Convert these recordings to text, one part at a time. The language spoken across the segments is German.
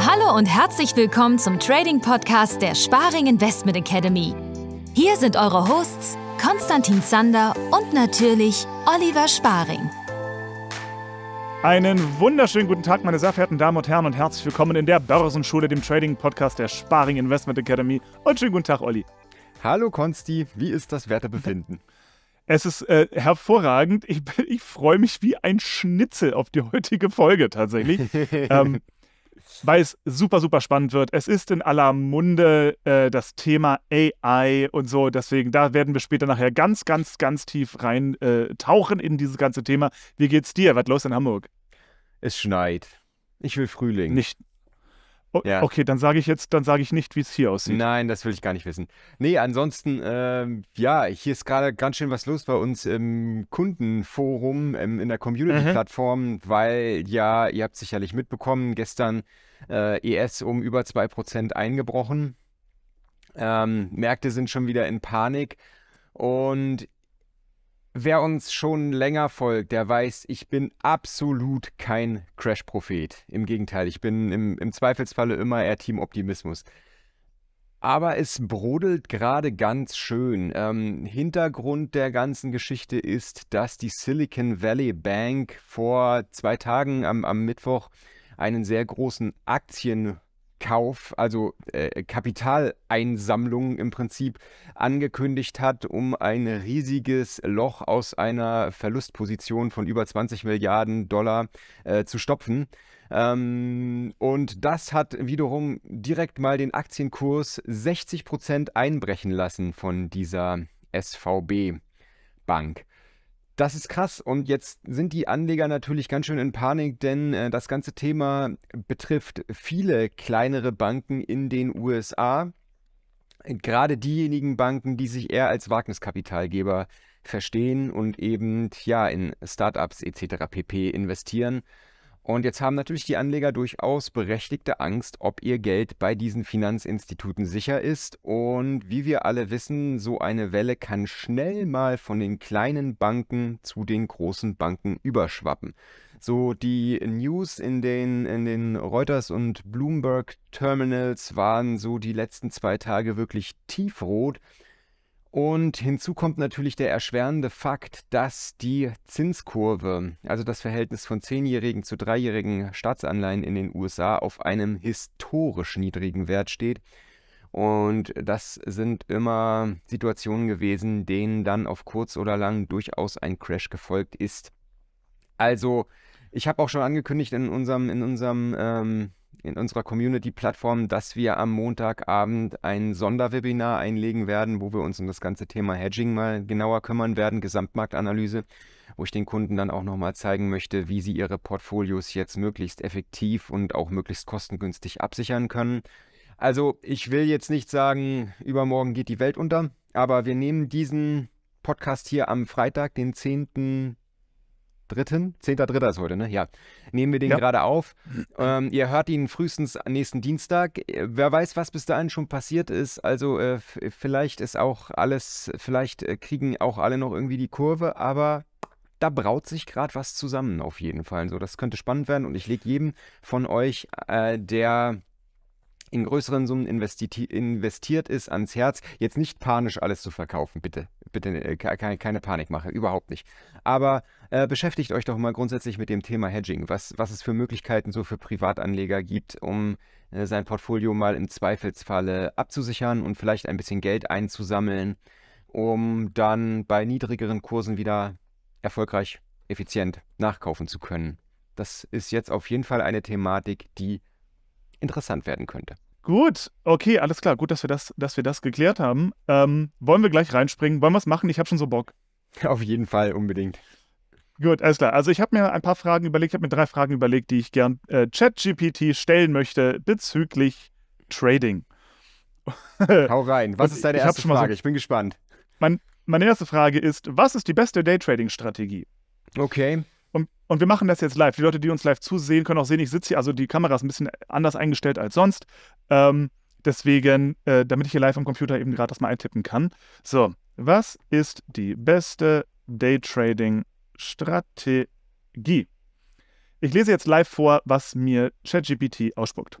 Hallo und herzlich willkommen zum Trading Podcast der Sparing Investment Academy. Hier sind eure Hosts Konstantin Zander und natürlich Oliver Sparing. Einen wunderschönen guten Tag, meine sehr verehrten Damen und Herren, und herzlich willkommen in der Börsenschule, dem Trading-Podcast der Sparing Investment Academy. Und schönen guten Tag, Olli. Hallo, Konsti, wie ist das Wertebefinden? Es ist äh, hervorragend. Ich, ich freue mich wie ein Schnitzel auf die heutige Folge tatsächlich. ähm, weil es super, super spannend wird. Es ist in aller Munde äh, das Thema AI und so. Deswegen, da werden wir später nachher ganz, ganz, ganz tief rein äh, in dieses ganze Thema. Wie geht's dir? Was los in Hamburg? Es schneit. Ich will Frühling. Nicht, Oh, ja. Okay, dann sage ich jetzt, dann sage ich nicht, wie es hier aussieht. Nein, das will ich gar nicht wissen. Nee, ansonsten, ähm, ja, hier ist gerade ganz schön was los bei uns im Kundenforum, ähm, in der mhm. Community-Plattform, mhm. weil ja, ihr habt sicherlich mitbekommen, gestern äh, ES um über 2% eingebrochen. Ähm, Märkte sind schon wieder in Panik. Und Wer uns schon länger folgt, der weiß, ich bin absolut kein Crash-Prophet. Im Gegenteil, ich bin im, im Zweifelsfalle immer eher Team Optimismus. Aber es brodelt gerade ganz schön. Ähm, Hintergrund der ganzen Geschichte ist, dass die Silicon Valley Bank vor zwei Tagen am, am Mittwoch einen sehr großen Aktien Kauf, also äh, Kapitaleinsammlungen im Prinzip angekündigt hat, um ein riesiges Loch aus einer Verlustposition von über 20 Milliarden Dollar äh, zu stopfen. Ähm, und das hat wiederum direkt mal den Aktienkurs 60 Prozent einbrechen lassen von dieser SVB-Bank. Das ist krass. Und jetzt sind die Anleger natürlich ganz schön in Panik, denn äh, das ganze Thema betrifft viele kleinere Banken in den USA. Gerade diejenigen Banken, die sich eher als Wagniskapitalgeber verstehen und eben ja in Startups etc. pp investieren. Und jetzt haben natürlich die Anleger durchaus berechtigte Angst, ob ihr Geld bei diesen Finanzinstituten sicher ist. Und wie wir alle wissen, so eine Welle kann schnell mal von den kleinen Banken zu den großen Banken überschwappen. So die News in den, in den Reuters und Bloomberg Terminals waren so die letzten zwei Tage wirklich tiefrot. Und hinzu kommt natürlich der erschwerende Fakt, dass die Zinskurve, also das Verhältnis von zehnjährigen zu dreijährigen Staatsanleihen in den USA auf einem historisch niedrigen Wert steht. Und das sind immer Situationen gewesen, denen dann auf kurz oder lang durchaus ein Crash gefolgt ist. Also, ich habe auch schon angekündigt in unserem, in unserem ähm, in unserer Community-Plattform, dass wir am Montagabend ein Sonderwebinar einlegen werden, wo wir uns um das ganze Thema Hedging mal genauer kümmern werden, Gesamtmarktanalyse, wo ich den Kunden dann auch nochmal zeigen möchte, wie sie ihre Portfolios jetzt möglichst effektiv und auch möglichst kostengünstig absichern können. Also ich will jetzt nicht sagen, übermorgen geht die Welt unter, aber wir nehmen diesen Podcast hier am Freitag, den 10 dritten, zehnter, dritter ist heute, ne? Ja. Nehmen wir den ja. gerade auf. Ähm, ihr hört ihn frühestens nächsten Dienstag. Wer weiß, was bis dahin schon passiert ist. Also äh, vielleicht ist auch alles, vielleicht äh, kriegen auch alle noch irgendwie die Kurve, aber da braut sich gerade was zusammen auf jeden Fall. So, das könnte spannend werden und ich lege jedem von euch, äh, der in größeren Summen investiert ist ans Herz, jetzt nicht panisch alles zu verkaufen, bitte. Bitte äh, keine, keine Panik machen, überhaupt nicht. Aber äh, beschäftigt euch doch mal grundsätzlich mit dem Thema Hedging, was, was es für Möglichkeiten so für Privatanleger gibt, um äh, sein Portfolio mal im Zweifelsfalle abzusichern und vielleicht ein bisschen Geld einzusammeln, um dann bei niedrigeren Kursen wieder erfolgreich, effizient nachkaufen zu können. Das ist jetzt auf jeden Fall eine Thematik, die interessant werden könnte. Gut, okay, alles klar. Gut, dass wir das, dass wir das geklärt haben. Ähm, wollen wir gleich reinspringen? Wollen wir es machen? Ich habe schon so Bock. Auf jeden Fall, unbedingt. Gut, alles klar. Also ich habe mir ein paar Fragen überlegt, ich habe mir drei Fragen überlegt, die ich gern äh, ChatGPT stellen möchte bezüglich Trading. Hau rein. Was ist deine erste Frage? So, ich bin gespannt. Mein, meine erste Frage ist, was ist die beste Daytrading-Strategie? Okay. Und, und wir machen das jetzt live. Die Leute, die uns live zusehen, können auch sehen, ich sitze hier, also die Kamera ist ein bisschen anders eingestellt als sonst. Ähm, deswegen, äh, damit ich hier live am Computer eben gerade das mal eintippen kann. So, was ist die beste Daytrading-Strategie? Ich lese jetzt live vor, was mir ChatGPT ausspuckt.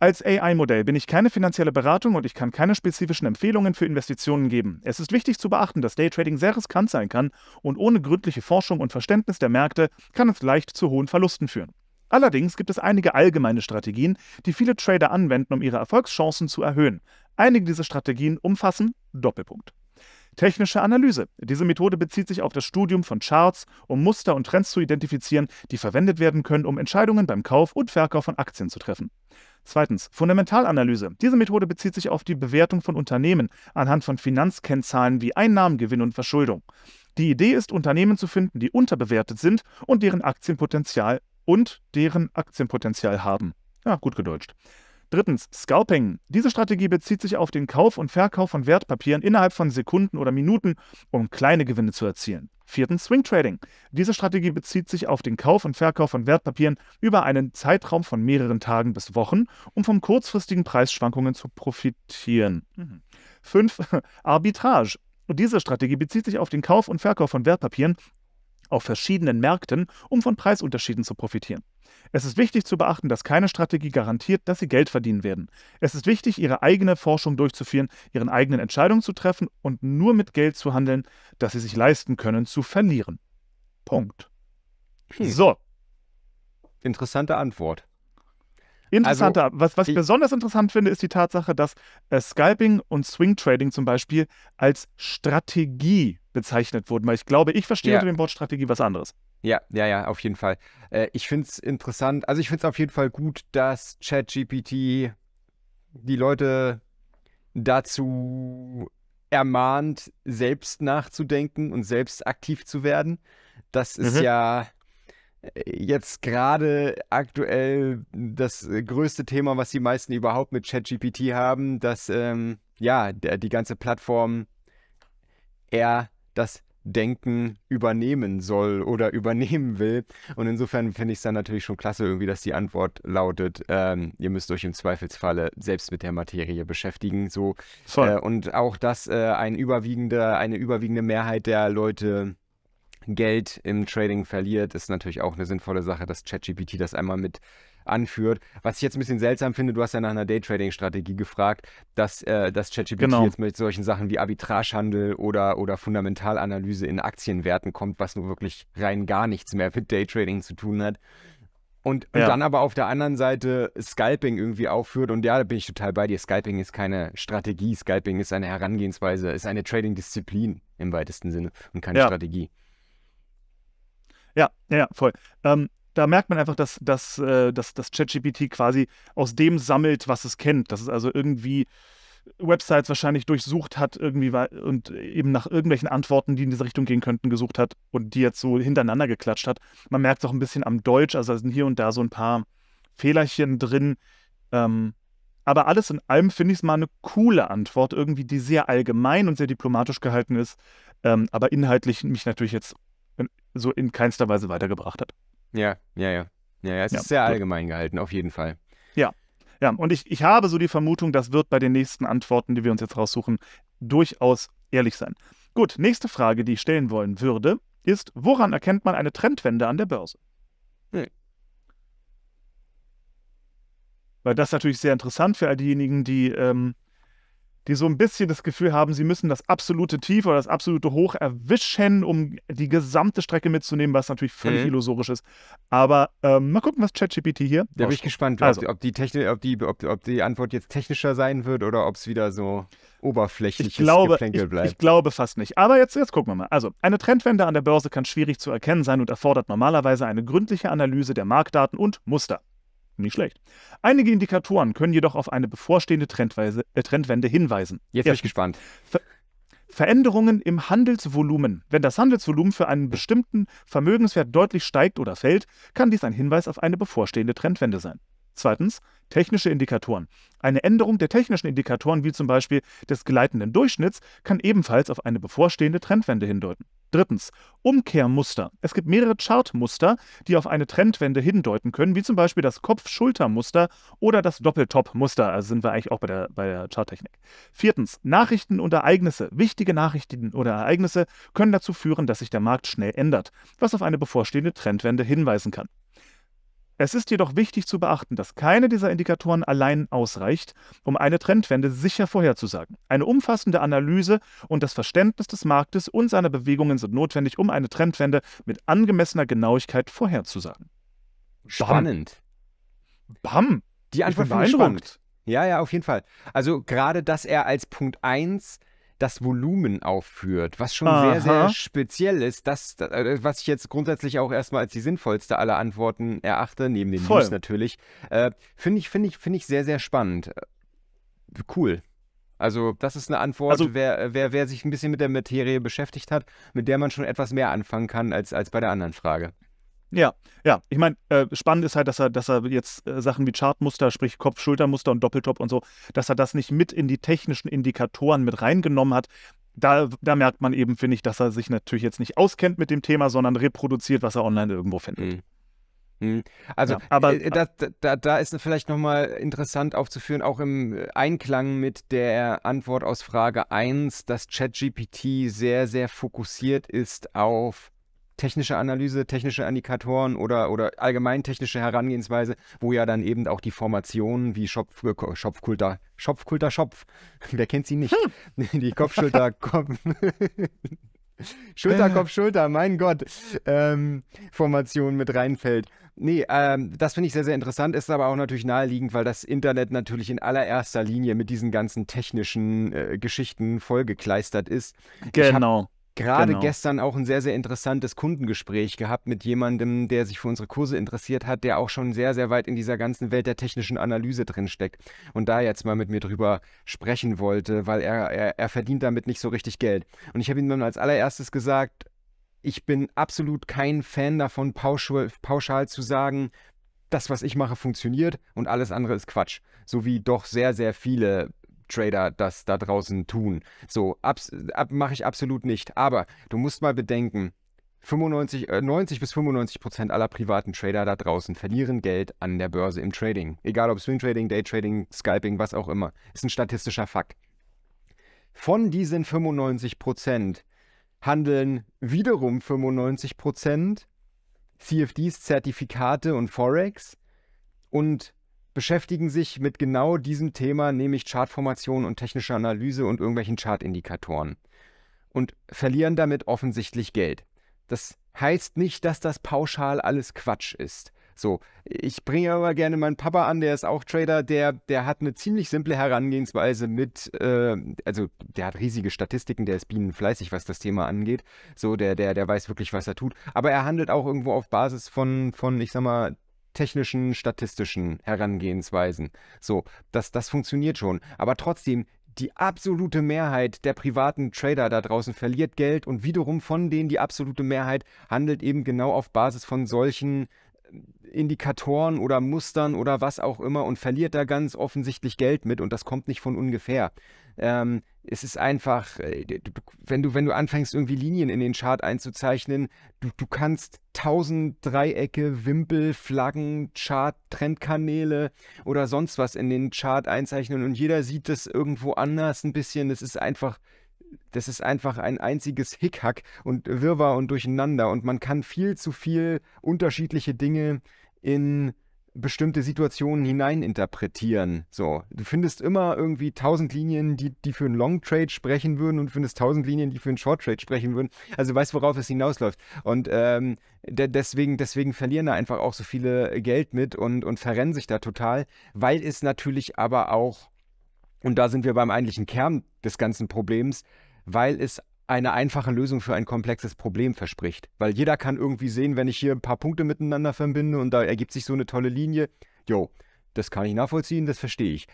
Als AI-Modell bin ich keine finanzielle Beratung und ich kann keine spezifischen Empfehlungen für Investitionen geben. Es ist wichtig zu beachten, dass Daytrading sehr riskant sein kann und ohne gründliche Forschung und Verständnis der Märkte kann es leicht zu hohen Verlusten führen. Allerdings gibt es einige allgemeine Strategien, die viele Trader anwenden, um ihre Erfolgschancen zu erhöhen. Einige dieser Strategien umfassen Doppelpunkt. Technische Analyse. Diese Methode bezieht sich auf das Studium von Charts, um Muster und Trends zu identifizieren, die verwendet werden können, um Entscheidungen beim Kauf und Verkauf von Aktien zu treffen. Zweitens, Fundamentalanalyse. Diese Methode bezieht sich auf die Bewertung von Unternehmen anhand von Finanzkennzahlen wie Einnahmen, Gewinn und Verschuldung. Die Idee ist, Unternehmen zu finden, die unterbewertet sind und deren Aktienpotenzial und deren Aktienpotenzial haben. Ja, gut gedeutscht. Drittens, Scalping. Diese Strategie bezieht sich auf den Kauf und Verkauf von Wertpapieren innerhalb von Sekunden oder Minuten, um kleine Gewinne zu erzielen. Viertens Swing Trading. Diese Strategie bezieht sich auf den Kauf und Verkauf von Wertpapieren über einen Zeitraum von mehreren Tagen bis Wochen, um von kurzfristigen Preisschwankungen zu profitieren. Mhm. Fünf Arbitrage. Diese Strategie bezieht sich auf den Kauf und Verkauf von Wertpapieren auf verschiedenen Märkten, um von Preisunterschieden zu profitieren. Es ist wichtig zu beachten, dass keine Strategie garantiert, dass sie Geld verdienen werden. Es ist wichtig, ihre eigene Forschung durchzuführen, ihren eigenen Entscheidungen zu treffen und nur mit Geld zu handeln, das sie sich leisten können, zu verlieren. Punkt. Hm. So. Interessante Antwort. Interessanter, also, was, was ich besonders interessant finde, ist die Tatsache, dass äh, Scalping und Swing Trading zum Beispiel als Strategie bezeichnet wurden, weil ich glaube, ich verstehe ja. unter dem Wort Strategie was anderes. Ja, ja, ja, auf jeden Fall. Äh, ich finde es interessant, also ich finde es auf jeden Fall gut, dass ChatGPT die Leute dazu ermahnt, selbst nachzudenken und selbst aktiv zu werden. Das ist mhm. ja äh, jetzt gerade aktuell das größte Thema, was die meisten überhaupt mit ChatGPT haben, dass ähm, ja der, die ganze Plattform eher das Denken übernehmen soll oder übernehmen will. Und insofern finde ich es dann natürlich schon klasse, irgendwie, dass die Antwort lautet, ähm, ihr müsst euch im Zweifelsfalle selbst mit der Materie beschäftigen. So. Äh, und auch, dass äh, ein überwiegende, eine überwiegende Mehrheit der Leute Geld im Trading verliert, ist natürlich auch eine sinnvolle Sache, dass ChatGPT das einmal mit anführt. Was ich jetzt ein bisschen seltsam finde, du hast ja nach einer Daytrading-Strategie gefragt, dass, äh, dass ChatGPT genau. jetzt mit solchen Sachen wie Arbitragehandel oder, oder Fundamentalanalyse in Aktienwerten kommt, was nur wirklich rein gar nichts mehr mit Daytrading zu tun hat. Und, und ja. dann aber auf der anderen Seite Scalping irgendwie aufführt. Und ja, da bin ich total bei dir. Scalping ist keine Strategie. Scalping ist eine Herangehensweise, ist eine Trading-Disziplin im weitesten Sinne und keine ja. Strategie. Ja, ja, voll. Ähm, da merkt man einfach, dass, dass, äh, dass, dass ChatGPT quasi aus dem sammelt, was es kennt. Dass es also irgendwie Websites wahrscheinlich durchsucht hat irgendwie und eben nach irgendwelchen Antworten, die in diese Richtung gehen könnten, gesucht hat und die jetzt so hintereinander geklatscht hat. Man merkt es auch ein bisschen am Deutsch, also da sind hier und da so ein paar Fehlerchen drin. Ähm, aber alles in allem finde ich es mal eine coole Antwort, irgendwie, die sehr allgemein und sehr diplomatisch gehalten ist, ähm, aber inhaltlich mich natürlich jetzt in, so in keinster Weise weitergebracht hat. Ja, ja, ja. Ja, ja es ja, ist sehr gut. allgemein gehalten, auf jeden Fall. Ja. Ja, und ich, ich habe so die Vermutung, das wird bei den nächsten Antworten, die wir uns jetzt raussuchen, durchaus ehrlich sein. Gut, nächste Frage, die ich stellen wollen würde, ist, woran erkennt man eine Trendwende an der Börse? Hm. Weil das ist natürlich sehr interessant für all diejenigen, die ähm, die so ein bisschen das Gefühl haben, sie müssen das absolute Tief oder das absolute Hoch erwischen, um die gesamte Strecke mitzunehmen, was natürlich völlig mhm. illusorisch ist. Aber ähm, mal gucken, was ChatGPT hier. Da bin ich gespannt, also. ob, die, ob, ob, die, ob, ob die Antwort jetzt technischer sein wird oder ob es wieder so oberflächlich ich glaube, Geplänkel bleibt. Ich, ich, glaube fast nicht. Aber jetzt, jetzt gucken wir mal. Also, eine Trendwende an der Börse kann schwierig zu erkennen sein und erfordert normalerweise eine gründliche Analyse der Marktdaten und Muster. Nicht schlecht. Einige Indikatoren können jedoch auf eine bevorstehende Trendweise, äh, Trendwende hinweisen. Jetzt bin ich gespannt. Ver Veränderungen im Handelsvolumen. Wenn das Handelsvolumen für einen bestimmten Vermögenswert deutlich steigt oder fällt, kann dies ein Hinweis auf eine bevorstehende Trendwende sein. Zweitens, technische Indikatoren. Eine Änderung der technischen Indikatoren, wie zum Beispiel des gleitenden Durchschnitts, kann ebenfalls auf eine bevorstehende Trendwende hindeuten. Drittens, Umkehrmuster. Es gibt mehrere Chartmuster, die auf eine Trendwende hindeuten können, wie zum Beispiel das Kopf-Schulter-Muster oder das Doppeltop-Muster. Also sind wir eigentlich auch bei der, bei der Charttechnik. Viertens, Nachrichten und Ereignisse. Wichtige Nachrichten oder Ereignisse können dazu führen, dass sich der Markt schnell ändert, was auf eine bevorstehende Trendwende hinweisen kann. Es ist jedoch wichtig zu beachten, dass keine dieser Indikatoren allein ausreicht, um eine Trendwende sicher vorherzusagen. Eine umfassende Analyse und das Verständnis des Marktes und seiner Bewegungen sind notwendig, um eine Trendwende mit angemessener Genauigkeit vorherzusagen. Spannend. Bam. Bam. Die Antwort ich bin beeindruckt. Spannend. Ja, ja, auf jeden Fall. Also gerade, dass er als Punkt 1 das Volumen aufführt, was schon Aha. sehr, sehr speziell ist, das, äh, was ich jetzt grundsätzlich auch erstmal als die sinnvollste aller Antworten erachte, neben den Voll. News natürlich, äh, finde ich, finde ich, finde ich sehr, sehr spannend. Äh, cool. Also, das ist eine Antwort, also, wer, äh, wer, wer sich ein bisschen mit der Materie beschäftigt hat, mit der man schon etwas mehr anfangen kann als, als bei der anderen Frage. Ja, ja. Ich meine, äh, spannend ist halt, dass er, dass er jetzt äh, Sachen wie Chartmuster, sprich Kopf-Schultermuster und Doppeltop und so, dass er das nicht mit in die technischen Indikatoren mit reingenommen hat. Da, da merkt man eben, finde ich, dass er sich natürlich jetzt nicht auskennt mit dem Thema, sondern reproduziert, was er online irgendwo findet. Mhm. Also ja, aber, äh, da, da, da ist vielleicht nochmal interessant aufzuführen, auch im Einklang mit der Antwort aus Frage 1, dass ChatGPT sehr, sehr fokussiert ist auf technische Analyse, technische Indikatoren oder, oder allgemein technische Herangehensweise, wo ja dann eben auch die Formationen wie Schopf, äh, Schopfkulter, Schopfkulter, Schopf, wer kennt sie nicht? Hm. Die Kopfschulter, Kopf. Schulter, äh. Kopf, Schulter, mein Gott, ähm, Formation mit reinfällt. Nee, ähm, das finde ich sehr, sehr interessant, ist aber auch natürlich naheliegend, weil das Internet natürlich in allererster Linie mit diesen ganzen technischen äh, Geschichten vollgekleistert ist. Genau gerade genau. gestern auch ein sehr, sehr interessantes Kundengespräch gehabt mit jemandem, der sich für unsere Kurse interessiert hat, der auch schon sehr, sehr weit in dieser ganzen Welt der technischen Analyse drinsteckt und da jetzt mal mit mir drüber sprechen wollte, weil er, er, er verdient damit nicht so richtig Geld. Und ich habe ihm dann als allererstes gesagt, ich bin absolut kein Fan davon, pauschal, pauschal zu sagen, das, was ich mache, funktioniert und alles andere ist Quatsch. So wie doch sehr, sehr viele Trader das da draußen tun. So, ab, mache ich absolut nicht. Aber du musst mal bedenken, 95, äh, 90 bis 95 Prozent aller privaten Trader da draußen verlieren Geld an der Börse im Trading. Egal ob Swing Trading, Day Trading, Scalping, was auch immer. Ist ein statistischer Fakt. Von diesen 95 Prozent handeln wiederum 95 Prozent CFDs, Zertifikate und Forex und beschäftigen sich mit genau diesem Thema, nämlich Chartformation und technische Analyse und irgendwelchen Chartindikatoren und verlieren damit offensichtlich Geld. Das heißt nicht, dass das pauschal alles Quatsch ist. So, ich bringe aber gerne meinen Papa an, der ist auch Trader, der, der hat eine ziemlich simple Herangehensweise mit, äh, also der hat riesige Statistiken, der ist bienenfleißig, was das Thema angeht. So, der, der, der weiß wirklich, was er tut. Aber er handelt auch irgendwo auf Basis von, von ich sag mal, technischen, statistischen Herangehensweisen. So, das, das funktioniert schon. Aber trotzdem, die absolute Mehrheit der privaten Trader da draußen verliert Geld und wiederum von denen die absolute Mehrheit handelt eben genau auf Basis von solchen äh, Indikatoren oder Mustern oder was auch immer und verliert da ganz offensichtlich Geld mit und das kommt nicht von ungefähr. Ähm, es ist einfach, äh, wenn du, wenn du anfängst, irgendwie Linien in den Chart einzuzeichnen, du, du kannst tausend Dreiecke, Wimpel, Flaggen, Chart, Trendkanäle oder sonst was in den Chart einzeichnen und jeder sieht das irgendwo anders ein bisschen. Das ist einfach, das ist einfach ein einziges Hickhack und Wirrwarr und Durcheinander und man kann viel zu viel unterschiedliche Dinge in bestimmte Situationen hineininterpretieren. So, du findest immer irgendwie tausend Linien, die, die für einen Long Trade sprechen würden und findest tausend Linien, die für einen Short Trade sprechen würden. Also du weißt, worauf es hinausläuft. Und ähm, de deswegen, deswegen verlieren da einfach auch so viele Geld mit und, und verrennen sich da total, weil es natürlich aber auch, und da sind wir beim eigentlichen Kern des ganzen Problems, weil es eine einfache Lösung für ein komplexes Problem verspricht. Weil jeder kann irgendwie sehen, wenn ich hier ein paar Punkte miteinander verbinde und da ergibt sich so eine tolle Linie, jo, das kann ich nachvollziehen, das verstehe ich.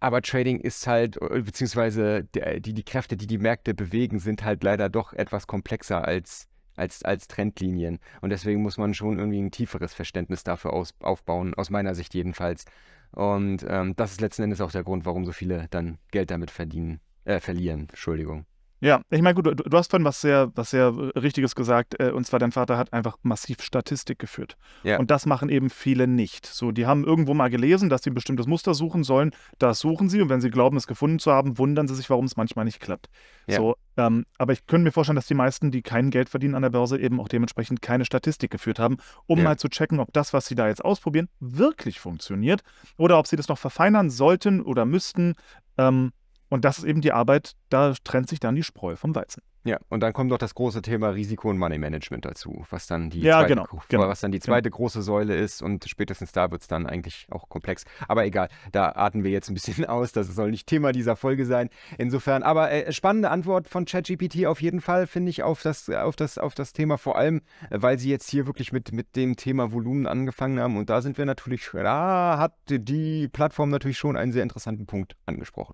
Aber Trading ist halt, äh, beziehungsweise die, die Kräfte, die die Märkte bewegen, sind halt leider doch etwas komplexer als, als, als Trendlinien. Und deswegen muss man schon irgendwie ein tieferes Verständnis dafür aus, aufbauen, aus meiner Sicht jedenfalls. Und ähm, das ist letzten Endes auch der Grund, warum so viele dann Geld damit verdienen, äh, verlieren. Entschuldigung. Ja, ich meine, gut, du, du, hast vorhin was sehr, was sehr äh, Richtiges gesagt, äh, und zwar dein Vater hat einfach massiv Statistik geführt. Ja. Und das machen eben viele nicht. So, die haben irgendwo mal gelesen, dass sie ein bestimmtes Muster suchen sollen, das suchen sie und wenn sie glauben, es gefunden zu haben, wundern sie sich, warum es manchmal nicht klappt. Ja. So, ähm, aber ich könnte mir vorstellen, dass die meisten, die kein Geld verdienen an der Börse, eben auch dementsprechend keine Statistik geführt haben, um ja. mal zu checken, ob das, was sie da jetzt ausprobieren, wirklich funktioniert oder ob sie das noch verfeinern sollten oder müssten. Ähm, und das ist eben die Arbeit, da trennt sich dann die Spreu vom Weizen. Ja, und dann kommt noch das große Thema Risiko und Money Management dazu, was dann die ja, zweite, genau, genau, was dann die genau. zweite genau. große Säule ist und spätestens da wird es dann eigentlich auch komplex. Aber egal, da atmen wir jetzt ein bisschen aus, das soll nicht Thema dieser Folge sein. Insofern, aber äh, spannende Antwort von ChatGPT auf jeden Fall, finde ich, auf das, auf, das, auf das Thema, vor allem, weil sie jetzt hier wirklich mit, mit dem Thema Volumen angefangen haben und da sind wir natürlich, da hat die Plattform natürlich schon einen sehr interessanten Punkt angesprochen.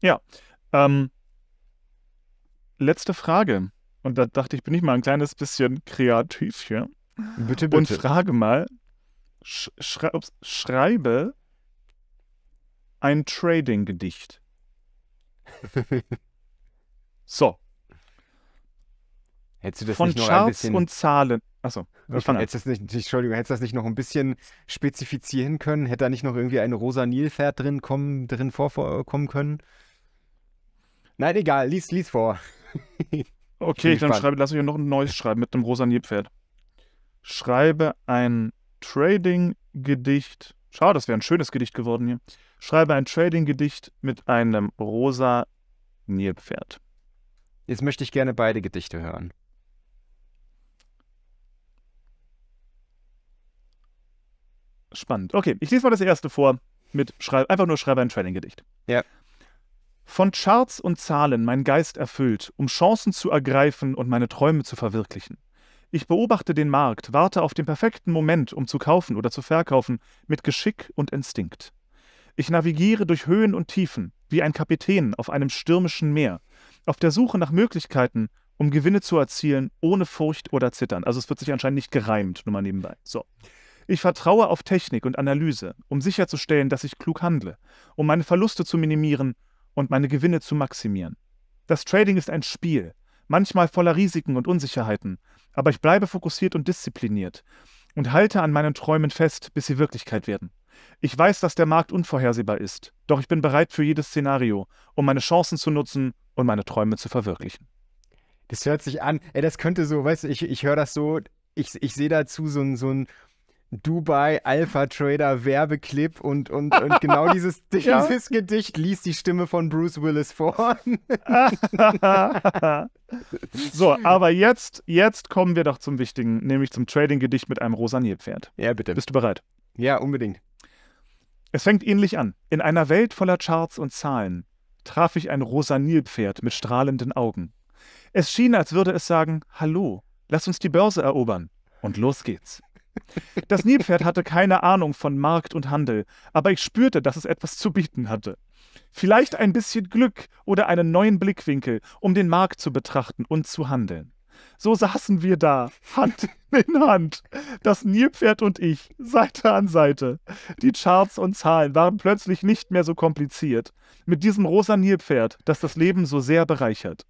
Ja. Ähm, letzte Frage. Und da dachte ich, bin ich mal ein kleines bisschen kreativ hier. Bitte, bitte. Und frage mal, sch schreibe ein Trading-Gedicht. so. Hättest du das Von nicht noch Charts ein bisschen... und Zahlen. Achso, okay. fange hättest das nicht, Entschuldigung, hättest du das nicht noch ein bisschen spezifizieren können? Hätte da nicht noch irgendwie ein rosa Nilpferd drin, kommen, drin vorkommen können? Nein, egal, lies, lies vor. okay, dann schreibe, lass euch noch ein neues schreiben mit einem rosa Nierpferd. Schreibe ein Trading-Gedicht. Schau, das wäre ein schönes Gedicht geworden hier. Schreibe ein Trading-Gedicht mit einem rosa Nierpferd. Jetzt möchte ich gerne beide Gedichte hören. Spannend. Okay, ich lese mal das erste vor mit Schrei einfach nur schreibe ein Trading-Gedicht. Ja. Yeah. Von Charts und Zahlen mein Geist erfüllt, um Chancen zu ergreifen und meine Träume zu verwirklichen. Ich beobachte den Markt, warte auf den perfekten Moment, um zu kaufen oder zu verkaufen, mit Geschick und Instinkt. Ich navigiere durch Höhen und Tiefen, wie ein Kapitän auf einem stürmischen Meer, auf der Suche nach Möglichkeiten, um Gewinne zu erzielen, ohne Furcht oder Zittern. Also es wird sich anscheinend nicht gereimt, nur mal nebenbei. So. Ich vertraue auf Technik und Analyse, um sicherzustellen, dass ich klug handle, um meine Verluste zu minimieren und meine Gewinne zu maximieren. Das Trading ist ein Spiel, manchmal voller Risiken und Unsicherheiten, aber ich bleibe fokussiert und diszipliniert und halte an meinen Träumen fest, bis sie Wirklichkeit werden. Ich weiß, dass der Markt unvorhersehbar ist, doch ich bin bereit für jedes Szenario, um meine Chancen zu nutzen und meine Träume zu verwirklichen. Das hört sich an, ey, das könnte so, weißt du, ich, ich höre das so, ich, ich sehe dazu so ein, so ein Dubai Alpha Trader Werbeclip und, und, und genau dieses, ja. Gedicht liest die Stimme von Bruce Willis vor. so, aber jetzt, jetzt kommen wir doch zum Wichtigen, nämlich zum Trading-Gedicht mit einem rosa Nilpferd. Ja, bitte. Bist du bereit? Ja, unbedingt. Es fängt ähnlich an. In einer Welt voller Charts und Zahlen traf ich ein rosa Nilpferd mit strahlenden Augen. Es schien, als würde es sagen: Hallo, lass uns die Börse erobern. Und los geht's. Das Nilpferd hatte keine Ahnung von Markt und Handel, aber ich spürte, dass es etwas zu bieten hatte. Vielleicht ein bisschen Glück oder einen neuen Blickwinkel, um den Markt zu betrachten und zu handeln. So saßen wir da, Hand in Hand, das Nilpferd und ich, Seite an Seite. Die Charts und Zahlen waren plötzlich nicht mehr so kompliziert. Mit diesem rosa Nilpferd, das das Leben so sehr bereichert.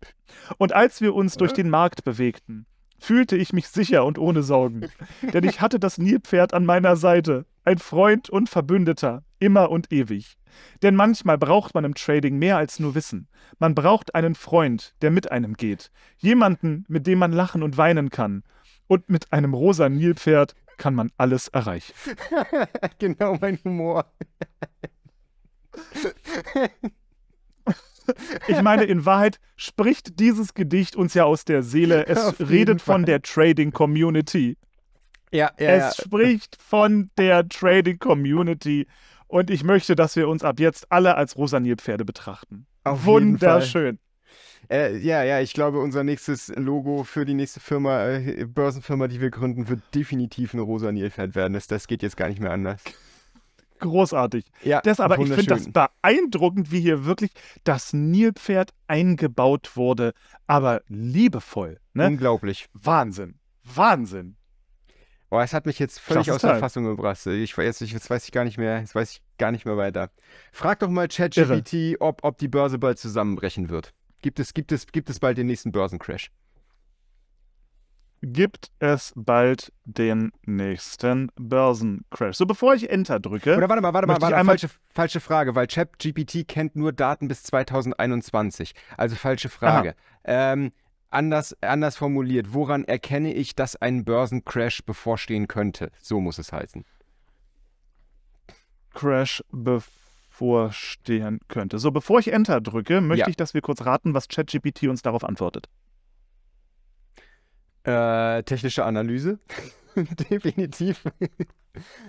Und als wir uns durch äh? den Markt bewegten, fühlte ich mich sicher und ohne Sorgen. Denn ich hatte das Nilpferd an meiner Seite, ein Freund und Verbündeter, immer und ewig. Denn manchmal braucht man im Trading mehr als nur Wissen. Man braucht einen Freund, der mit einem geht. Jemanden, mit dem man lachen und weinen kann. Und mit einem rosa Nilpferd kann man alles erreichen. genau mein Humor. Ich meine, in Wahrheit spricht dieses Gedicht uns ja aus der Seele. Es redet von der Trading Community. Ja, ja. Es ja. spricht von der Trading Community. Und ich möchte, dass wir uns ab jetzt alle als Rosanierpferde betrachten. Auf Wunderschön. Äh, ja, ja, ich glaube, unser nächstes Logo für die nächste Firma, äh, Börsenfirma, die wir gründen, wird definitiv ein rosa Nilpferd werden. Das, das geht jetzt gar nicht mehr anders. großartig. Ja, das, aber ich finde das beeindruckend, wie hier wirklich das Nilpferd eingebaut wurde, aber liebevoll. Ne? Unglaublich. Wahnsinn. Wahnsinn. Boah, es hat mich jetzt völlig aus der Fassung gebracht. Ich, jetzt, ich, jetzt weiß ich gar nicht mehr, jetzt weiß ich gar nicht mehr weiter. Frag doch mal ChatGPT, ob, ob die Börse bald zusammenbrechen wird. Gibt es, gibt, es, gibt es bald den nächsten Börsencrash? gibt es bald den nächsten Börsencrash. So, bevor ich Enter drücke. Oder warte mal, warte mal, warte mal. Falsche, falsche Frage, weil ChatGPT kennt nur Daten bis 2021. Also falsche Frage. Ähm, anders, anders formuliert, woran erkenne ich, dass ein Börsencrash bevorstehen könnte? So muss es heißen. Crash bevorstehen könnte. So, bevor ich Enter drücke, möchte ja. ich, dass wir kurz raten, was ChatGPT uns darauf antwortet. Äh, technische Analyse. Definitiv.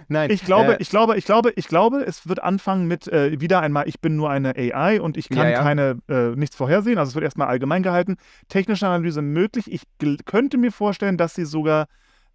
Nein. Ich glaube, äh, ich glaube, ich glaube, ich glaube, es wird anfangen mit äh, wieder einmal, ich bin nur eine AI und ich kann ja, ja. keine äh, nichts vorhersehen. Also es wird erstmal allgemein gehalten. Technische Analyse möglich. Ich könnte mir vorstellen, dass sie sogar,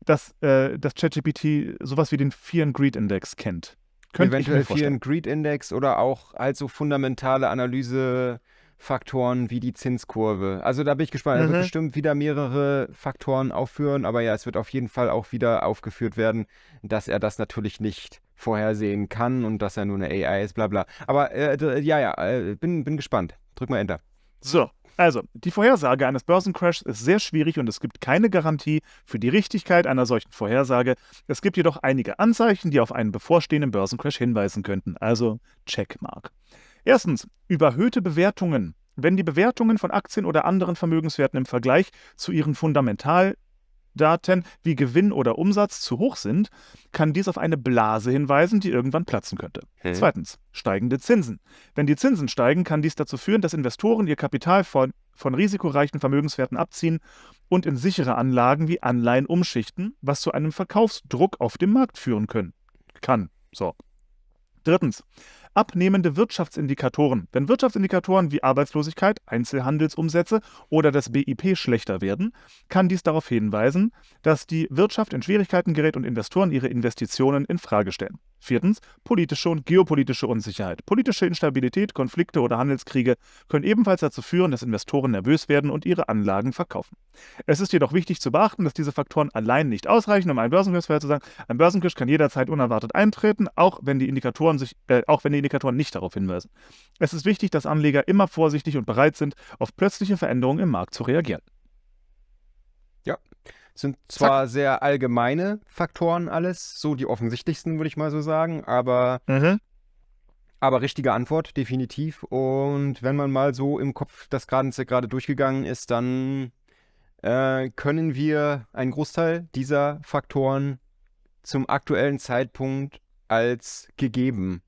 dass, äh, dass ChatGPT sowas wie den Fear and Greed Index kennt. Könnte Eventuell ich mir vorstellen. Fear and Greed Index oder auch also fundamentale Analyse Faktoren wie die Zinskurve. Also da bin ich gespannt. Mhm. Er wird bestimmt wieder mehrere Faktoren aufführen, aber ja, es wird auf jeden Fall auch wieder aufgeführt werden, dass er das natürlich nicht vorhersehen kann und dass er nur eine AI ist, bla bla. Aber äh, ja, ja, äh, bin, bin gespannt. Drück mal Enter. So, also, die Vorhersage eines Börsencrashs ist sehr schwierig und es gibt keine Garantie für die Richtigkeit einer solchen Vorhersage. Es gibt jedoch einige Anzeichen, die auf einen bevorstehenden Börsencrash hinweisen könnten. Also, Checkmark. Erstens, überhöhte Bewertungen. Wenn die Bewertungen von Aktien oder anderen Vermögenswerten im Vergleich zu ihren Fundamentaldaten wie Gewinn oder Umsatz zu hoch sind, kann dies auf eine Blase hinweisen, die irgendwann platzen könnte. Hm. Zweitens, steigende Zinsen. Wenn die Zinsen steigen, kann dies dazu führen, dass Investoren ihr Kapital von, von risikoreichen Vermögenswerten abziehen und in sichere Anlagen wie Anleihen umschichten, was zu einem Verkaufsdruck auf dem Markt führen können, kann. So. Drittens. Abnehmende Wirtschaftsindikatoren. Wenn Wirtschaftsindikatoren wie Arbeitslosigkeit, Einzelhandelsumsätze oder das BIP schlechter werden, kann dies darauf hinweisen, dass die Wirtschaft in Schwierigkeiten gerät und Investoren ihre Investitionen in Frage stellen. Viertens, politische und geopolitische Unsicherheit. Politische Instabilität, Konflikte oder Handelskriege können ebenfalls dazu führen, dass Investoren nervös werden und ihre Anlagen verkaufen. Es ist jedoch wichtig zu beachten, dass diese Faktoren allein nicht ausreichen, um einen Börsenkurs sagen. Ein Börsenkurs kann jederzeit unerwartet eintreten, auch wenn die Indikatoren sich, äh, auch wenn die Indikatoren nicht darauf hinweisen. Es ist wichtig, dass Anleger immer vorsichtig und bereit sind, auf plötzliche Veränderungen im Markt zu reagieren. Sind zwar Zack. sehr allgemeine Faktoren alles, so die offensichtlichsten, würde ich mal so sagen, aber, mhm. aber richtige Antwort, definitiv. Und wenn man mal so im Kopf das Ganze gerade durchgegangen ist, dann äh, können wir einen Großteil dieser Faktoren zum aktuellen Zeitpunkt als gegeben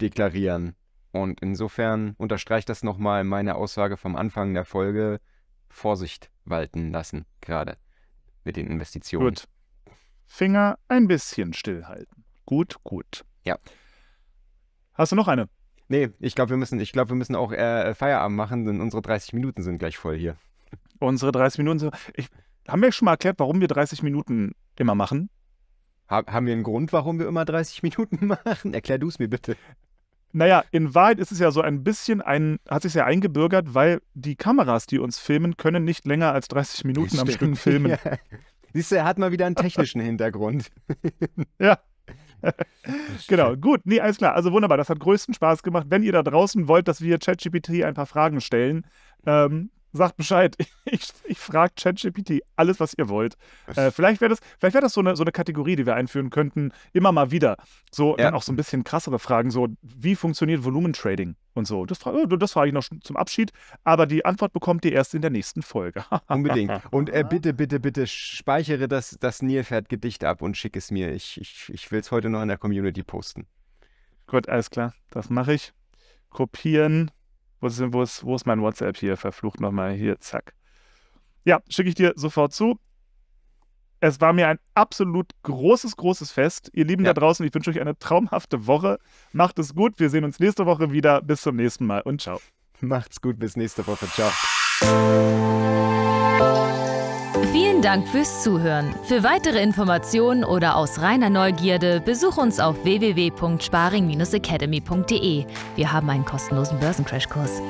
deklarieren. Und insofern unterstreicht das nochmal meine Aussage vom Anfang der Folge, Vorsicht walten lassen, gerade mit den Investitionen. Gut. Finger ein bisschen stillhalten. Gut, gut. Ja. Hast du noch eine? Nee, ich glaube, wir müssen, wir müssen auch äh, Feierabend machen, denn unsere 30 Minuten sind gleich voll hier. Unsere 30 Minuten sind. Ich, haben wir schon mal erklärt, warum wir 30 Minuten immer machen? haben wir einen Grund, warum wir immer 30 Minuten machen? Erklär du es mir bitte. Naja, in Wahrheit ist es ja so ein bisschen ein, hat sich ja eingebürgert, weil die Kameras, die uns filmen, können nicht länger als 30 Minuten am Stück filmen. Ja. Siehst du, er hat mal wieder einen technischen Hintergrund. ja. genau, gut, nee, alles klar. Also wunderbar, das hat größten Spaß gemacht. Wenn ihr da draußen wollt, dass wir ChatGPT ein paar Fragen stellen, ähm, sagt Bescheid. Ich, ich frage ChatGPT alles, was ihr wollt. Äh, vielleicht wäre das, vielleicht wär das so, eine, so eine Kategorie, die wir einführen könnten, immer mal wieder. So ja. dann auch so ein bisschen krassere Fragen, so wie funktioniert Volumentrading und so. Das, äh, das frage ich noch zum Abschied, aber die Antwort bekommt ihr erst in der nächsten Folge. Unbedingt. Und äh, bitte, bitte, bitte speichere das, das Nilpferd-Gedicht ab und schick es mir. Ich, ich, ich will es heute noch in der Community posten. Gut, alles klar. Das mache ich. Kopieren wo ist, wo ist, wo ist mein WhatsApp hier? Verflucht nochmal hier, zack. Ja, schicke ich dir sofort zu. Es war mir ein absolut großes, großes Fest. Ihr Lieben ja. da draußen, ich wünsche euch eine traumhafte Woche. Macht es gut. Wir sehen uns nächste Woche wieder. Bis zum nächsten Mal und ciao. Macht's gut. Bis nächste Woche. Ciao. Vielen Dank fürs Zuhören. Für weitere Informationen oder aus reiner Neugierde besuch uns auf www.sparing-academy.de. Wir haben einen kostenlosen Börsencrashkurs.